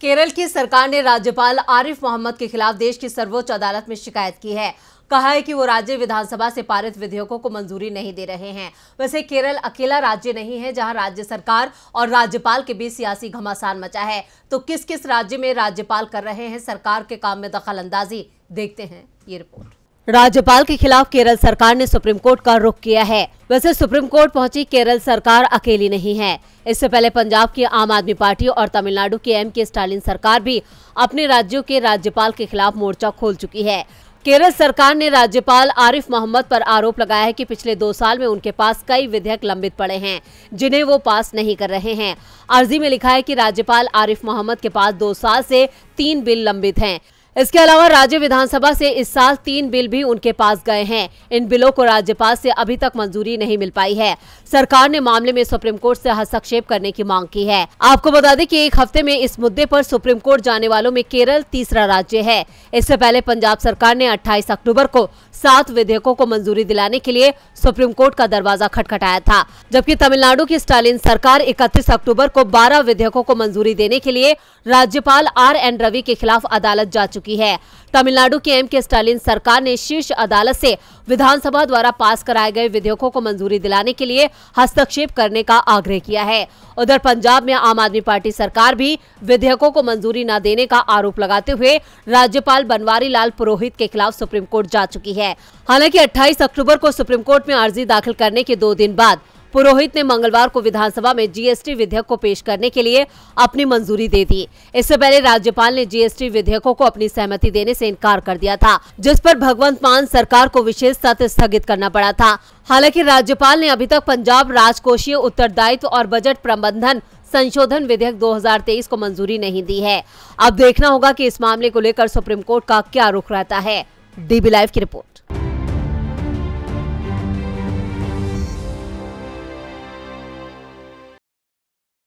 केरल की सरकार ने राज्यपाल आरिफ मोहम्मद के खिलाफ देश की सर्वोच्च अदालत में शिकायत की है कहा है कि वो राज्य विधानसभा से पारित विधेयकों को मंजूरी नहीं दे रहे हैं वैसे केरल अकेला राज्य नहीं है जहां राज्य सरकार और राज्यपाल के बीच सियासी घमासान मचा है तो किस किस राज्य में राज्यपाल कर रहे हैं सरकार के काम में दखल अंदाजी देखते हैं ये रिपोर्ट राज्यपाल के खिलाफ केरल सरकार ने सुप्रीम कोर्ट का रुख किया है वैसे सुप्रीम कोर्ट पहुंची केरल सरकार अकेली नहीं है इससे पहले पंजाब की आम आदमी पार्टी और तमिलनाडु की एम के स्टालिन सरकार भी अपने राज्यों के राज्यपाल के खिलाफ मोर्चा खोल चुकी है केरल सरकार ने राज्यपाल आरिफ मोहम्मद पर आरोप लगाया है कि पिछले दो साल में उनके पास कई विधेयक लंबित पड़े हैं जिन्हें वो पास नहीं कर रहे हैं अर्जी में लिखा है कि राज्यपाल आरिफ मोहम्मद के पास दो साल से तीन बिल लंबित हैं इसके अलावा राज्य विधानसभा से इस साल तीन बिल भी उनके पास गए हैं इन बिलों को राज्यपाल से अभी तक मंजूरी नहीं मिल पाई है सरकार ने मामले में सुप्रीम कोर्ट से हस्तक्षेप करने की मांग की है आपको बता दें कि एक हफ्ते में इस मुद्दे पर सुप्रीम कोर्ट जाने वालों में केरल तीसरा राज्य है इससे पहले पंजाब सरकार ने अट्ठाईस अक्टूबर को सात विधेयकों को मंजूरी दिलाने के लिए सुप्रीम कोर्ट का दरवाजा खटखटाया था जबकि तमिलनाडु की स्टालिन सरकार इकतीस अक्टूबर को बारह विधेयकों को मंजूरी देने के लिए राज्यपाल आर एन रवि के खिलाफ अदालत जा चुकी चुकी है तमिलनाडु के एम के स्टालिन सरकार ने शीर्ष अदालत से विधानसभा द्वारा पास कराए गए विधेयकों को मंजूरी दिलाने के लिए हस्तक्षेप करने का आग्रह किया है उधर पंजाब में आम आदमी पार्टी सरकार भी विधेयकों को मंजूरी न देने का आरोप लगाते हुए राज्यपाल बनवारी लाल पुरोहित के खिलाफ सुप्रीम कोर्ट जा चुकी है हालांकि 28 अक्टूबर को सुप्रीम कोर्ट में अर्जी दाखिल करने के दो दिन बाद पुरोहित ने मंगलवार को विधानसभा में जीएसटी विधेयक को पेश करने के लिए अपनी मंजूरी दे दी इससे पहले राज्यपाल ने जीएसटी विधेयकों को अपनी सहमति देने से इनकार कर दिया था जिस पर भगवंत मान सरकार को विशेष सत्र स्थगित करना पड़ा था हालांकि राज्यपाल ने अभी तक पंजाब राजकोषीय उत्तरदायित्व और बजट प्रबंधन संशोधन विधेयक 2023 को मंजूरी नहीं दी है अब देखना होगा कि इस मामले को लेकर सुप्रीम कोर्ट का क्या रुख रहता है डीबी लाइव की रिपोर्ट